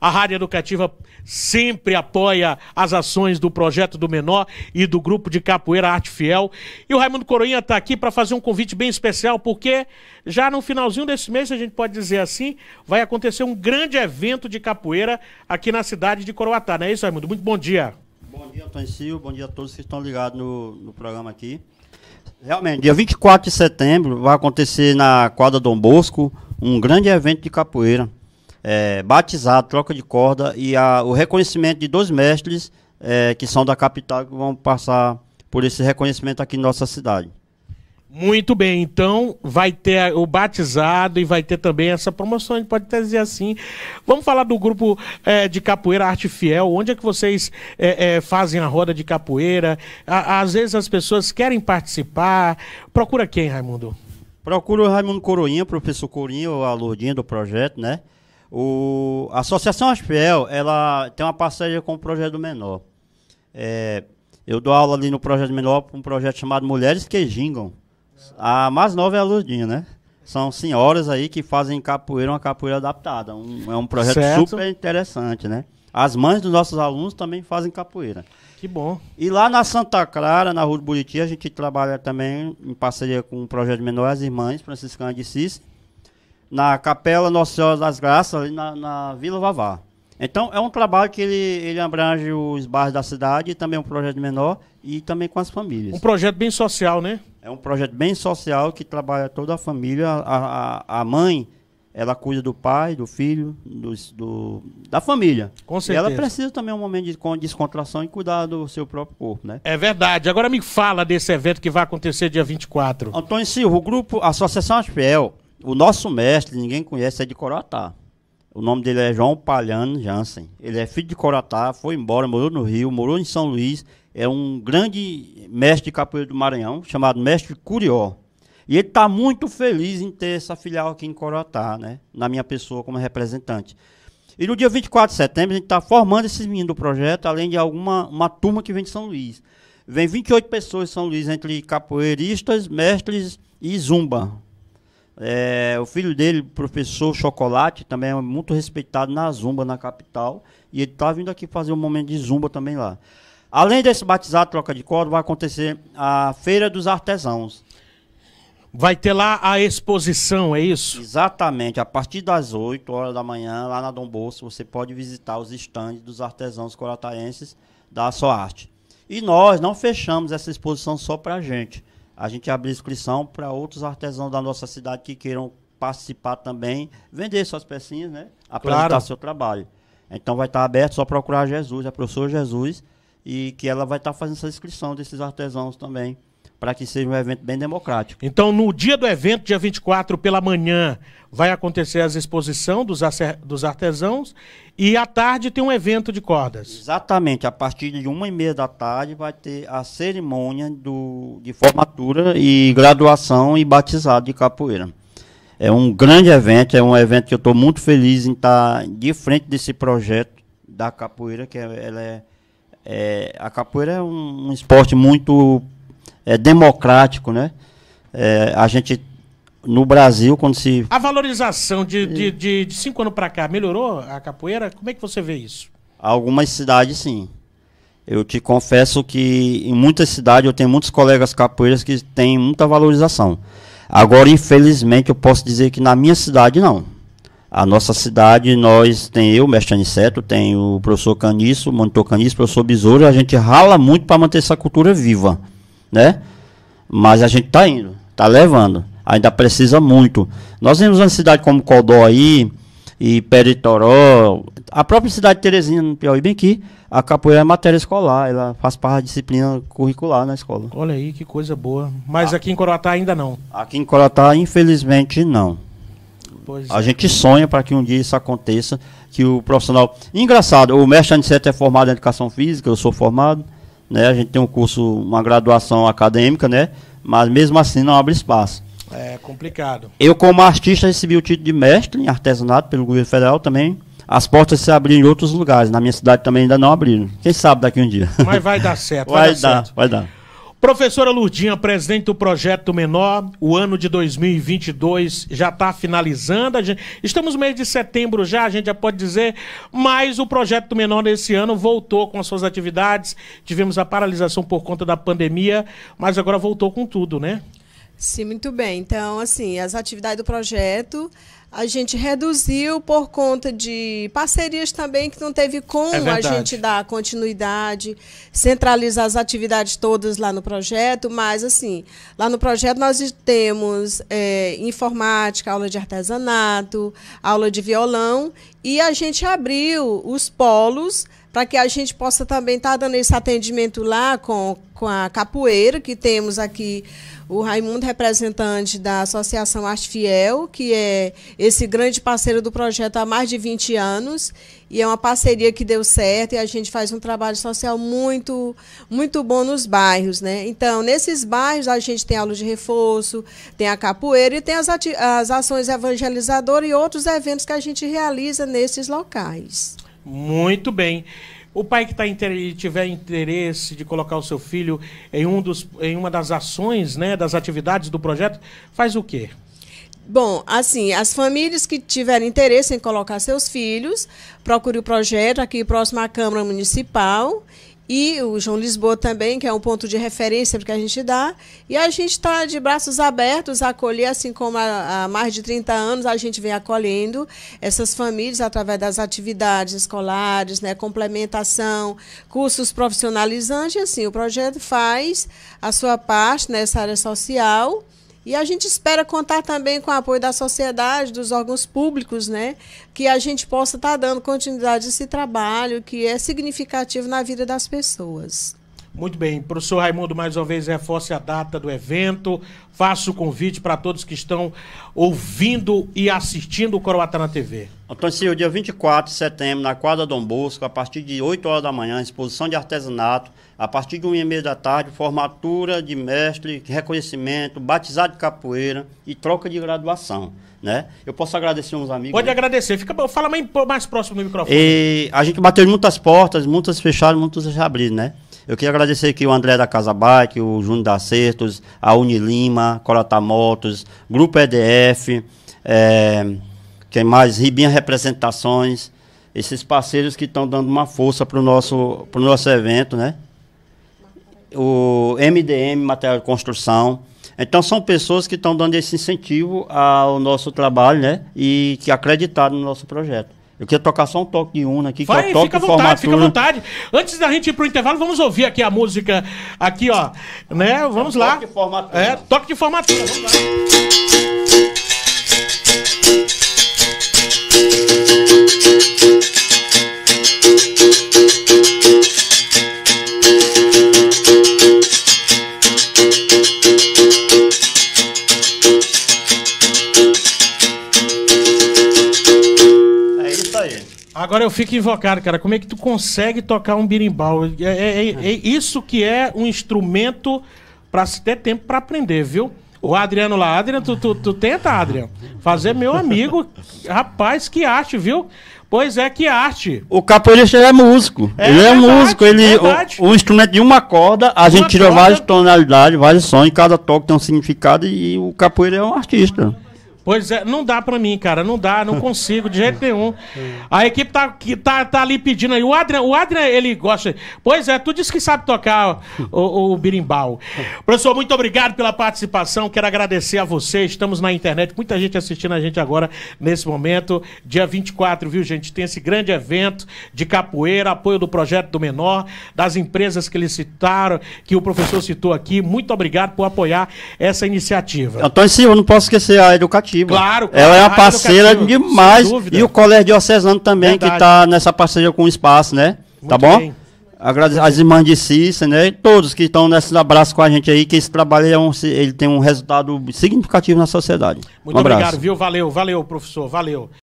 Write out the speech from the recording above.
A Rádio Educativa sempre apoia as ações do projeto do menor e do grupo de capoeira Arte Fiel. E o Raimundo Coroinha está aqui para fazer um convite bem especial, porque já no finalzinho desse mês, a gente pode dizer assim, vai acontecer um grande evento de capoeira aqui na cidade de Coroatá. Não é isso, Raimundo? Muito bom dia. Bom dia, Antônio Bom dia a todos que estão ligados no, no programa aqui. Realmente, dia 24 de setembro vai acontecer na quadra Dom Bosco um grande evento de capoeira é, batizado, troca de corda e a, o reconhecimento de dois mestres é, que são da capital que vão passar por esse reconhecimento aqui em nossa cidade. Muito bem, então vai ter o batizado e vai ter também essa promoção, a gente pode até dizer assim. Vamos falar do grupo é, de capoeira Arte Fiel, onde é que vocês é, é, fazem a roda de capoeira? À, às vezes as pessoas querem participar. Procura quem, Raimundo? Procura o Raimundo Coroinha, professor Coroinha, a Lourdinha do projeto, né? O, a Associação Aspiel, ela tem uma parceria com o Projeto Menor. É, eu dou aula ali no Projeto Menor para um projeto chamado Mulheres que Gingam. A mais nova é a Lurdinha, né? São senhoras aí que fazem capoeira, uma capoeira adaptada. Um, é um projeto certo. super interessante, né? As mães dos nossos alunos também fazem capoeira. Que bom. E lá na Santa Clara, na Rua do Buriti, a gente trabalha também em parceria com o Projeto Menor, as irmãs franciscanas de Cis na Capela Nossa Senhora das Graças, ali na, na Vila Vavá. Então, é um trabalho que ele, ele abrange os bairros da cidade, também um projeto menor e também com as famílias. Um projeto bem social, né? É um projeto bem social que trabalha toda a família. A, a, a mãe, ela cuida do pai, do filho, dos, do, da família. Com certeza. E ela precisa também um momento de descontração e cuidar do seu próprio corpo, né? É verdade. Agora me fala desse evento que vai acontecer dia 24. Antônio Silva, o grupo Associação Aspiel o nosso mestre, ninguém conhece, é de Coratá. O nome dele é João Palhano Jansen. Ele é filho de Coratá, foi embora, morou no Rio, morou em São Luís. É um grande mestre de capoeira do Maranhão, chamado Mestre Curió. E ele está muito feliz em ter essa filial aqui em Coratá, né? na minha pessoa como representante. E no dia 24 de setembro, a gente está formando esses meninos do projeto, além de alguma uma turma que vem de São Luís. Vem 28 pessoas de São Luís, entre capoeiristas, mestres e zumba é, o filho dele, professor Chocolate, também é muito respeitado na Zumba, na capital. E ele está vindo aqui fazer um momento de Zumba também lá. Além desse batizado, troca de corda, vai acontecer a Feira dos Artesãos. Vai ter lá a exposição, é isso? Exatamente, a partir das 8 horas da manhã, lá na Dom Bolso, você pode visitar os estandes dos artesãos corataenses da arte. E nós não fechamos essa exposição só para a gente a gente abrir inscrição para outros artesãos da nossa cidade que queiram participar também, vender suas pecinhas, né? Apresentar claro. seu trabalho. Então vai estar aberto, só procurar Jesus, a é professora Jesus, e que ela vai estar fazendo essa inscrição desses artesãos também para que seja um evento bem democrático. Então, no dia do evento, dia 24, pela manhã, vai acontecer a exposição dos, dos artesãos e à tarde tem um evento de cordas. Exatamente, a partir de uma e meia da tarde vai ter a cerimônia do, de formatura e graduação e batizado de capoeira. É um grande evento, é um evento que eu estou muito feliz em estar tá de frente desse projeto da capoeira, que é, ela é, é a capoeira é um, um esporte muito é, democrático, né? É, a gente no Brasil, quando se. A valorização de, de, de, de cinco anos para cá melhorou a capoeira? Como é que você vê isso? Algumas cidades, sim. Eu te confesso que em muitas cidades eu tenho muitos colegas capoeiras que têm muita valorização. Agora, infelizmente, eu posso dizer que na minha cidade, não. A nossa cidade, nós, tem eu, mestre Aniceto, tem o professor Caniço, o monitor Caniço, o professor Besouro, a gente rala muito para manter essa cultura viva né? Mas a gente está indo, está levando. Ainda precisa muito. Nós vimos uma cidade como Codó aí, e Peritoró, a própria cidade de Teresina, no Piauí, bem aqui, a capoeira é matéria escolar, ela faz parte da disciplina curricular na escola. Olha aí, que coisa boa. Mas a, aqui em Corotá ainda não. Aqui em Corotá, infelizmente, não. Pois a é. gente sonha para que um dia isso aconteça, que o profissional... Engraçado, o mestre Aniceto é formado em Educação Física, eu sou formado, né? A gente tem um curso, uma graduação acadêmica, né? Mas mesmo assim não abre espaço. É complicado. Eu, como artista, recebi o título de mestre em artesanato pelo governo federal também. As portas se abriram em outros lugares. Na minha cidade também ainda não abriram. Quem sabe daqui um dia. Mas vai dar certo. Vai, vai dar, dar certo. vai dar. Professora Lurdinha, presidente do Projeto Menor, o ano de 2022 já está finalizando. Gente, estamos no mês de setembro já, a gente já pode dizer, mas o Projeto Menor nesse ano voltou com as suas atividades. Tivemos a paralisação por conta da pandemia, mas agora voltou com tudo, né? Sim, muito bem. Então, assim, as atividades do projeto a gente reduziu por conta de parcerias também que não teve como é a gente dar continuidade, centralizar as atividades todas lá no projeto, mas assim, lá no projeto nós temos é, informática, aula de artesanato, aula de violão e a gente abriu os polos para que a gente possa também estar tá dando esse atendimento lá com, com a capoeira, que temos aqui o Raimundo, representante da Associação Arte Fiel, que é esse grande parceiro do projeto há mais de 20 anos, e é uma parceria que deu certo, e a gente faz um trabalho social muito, muito bom nos bairros. Né? Então, nesses bairros, a gente tem aula de reforço, tem a capoeira e tem as, as ações evangelizadoras e outros eventos que a gente realiza nesses locais. Muito bem. O pai que tá inter... tiver interesse de colocar o seu filho em, um dos... em uma das ações, né, das atividades do projeto, faz o quê? Bom, assim, as famílias que tiverem interesse em colocar seus filhos, procure o projeto aqui próximo à Câmara Municipal e o João Lisboa também, que é um ponto de referência que a gente dá. E a gente está de braços abertos a acolher, assim como há, há mais de 30 anos a gente vem acolhendo essas famílias através das atividades escolares, né, complementação, cursos profissionalizantes. Assim, o projeto faz a sua parte nessa área social. E a gente espera contar também com o apoio da sociedade, dos órgãos públicos, né? Que a gente possa estar tá dando continuidade a esse trabalho que é significativo na vida das pessoas. Muito bem, professor Raimundo, mais uma vez reforce a data do evento. Faço o convite para todos que estão ouvindo e assistindo o Coroatá na TV. Antônio, dia 24 de setembro, na quadra Dom Bosco, a partir de 8 horas da manhã, exposição de artesanato a partir de uma e meia da tarde, formatura de mestre, reconhecimento, batizado de capoeira e troca de graduação. Né? Eu posso agradecer uns amigos. Pode né? agradecer, fica fala mais, mais próximo do microfone. E a gente bateu muitas portas, muitas fecharam, muitas abriram, né? Eu queria agradecer aqui o André da Casa Bike, o Júnior da Acertos, a Unilima, Corota Motos, Grupo EDF, é, quem mais? Ribinha Representações, esses parceiros que estão dando uma força para o nosso, nosso evento, né? o MDM, material de construção. Então são pessoas que estão dando esse incentivo ao nosso trabalho, né? E que acreditaram no nosso projeto. Eu queria tocar só um toque de una aqui, Vai, que é o toque fica à vontade, formatura. fica à vontade. Antes da gente ir pro intervalo, vamos ouvir aqui a música aqui, ó, né? Vamos é um lá. Toque de formatura. É, toque de formatura. Vamos lá. eu fico invocado, cara. Como é que tu consegue tocar um birimbau? É, é, é, é isso que é um instrumento para se ter tempo para aprender, viu? O Adriano lá, Adriano, tu, tu, tu tenta, Adriano, fazer meu amigo. Rapaz, que arte, viu? Pois é, que arte. O capoeirista é músico. É, ele é verdade, músico. Ele, o, o, instrumento de uma corda, a uma gente tira corda. várias tonalidades, vários sons, e cada toque tem um significado, e, o capoeira é um artista. Pois é, não dá pra mim, cara. Não dá, não consigo de jeito nenhum. A equipe tá, que tá, tá ali pedindo aí. O Adrian, o Adrian, ele gosta. Pois é, tu disse que sabe tocar o, o birimbau. Professor, muito obrigado pela participação. Quero agradecer a você. Estamos na internet, muita gente assistindo a gente agora nesse momento. Dia 24, viu, gente? Tem esse grande evento de capoeira, apoio do projeto do menor, das empresas que eles citaram, que o professor citou aqui. Muito obrigado por apoiar essa iniciativa. Então, sim, eu não posso esquecer a educativa Claro, claro Ela é uma parceira demais. E o Colégio Diocesano também, Verdade. que está nessa parceria com o espaço, né? Muito tá bom? Bem. Agradecer as irmãs de Cícero, né? E todos que estão nesse abraço com a gente aí, que esse trabalho é um, ele tem um resultado significativo na sociedade. Muito um obrigado, viu? Valeu, valeu, professor, valeu.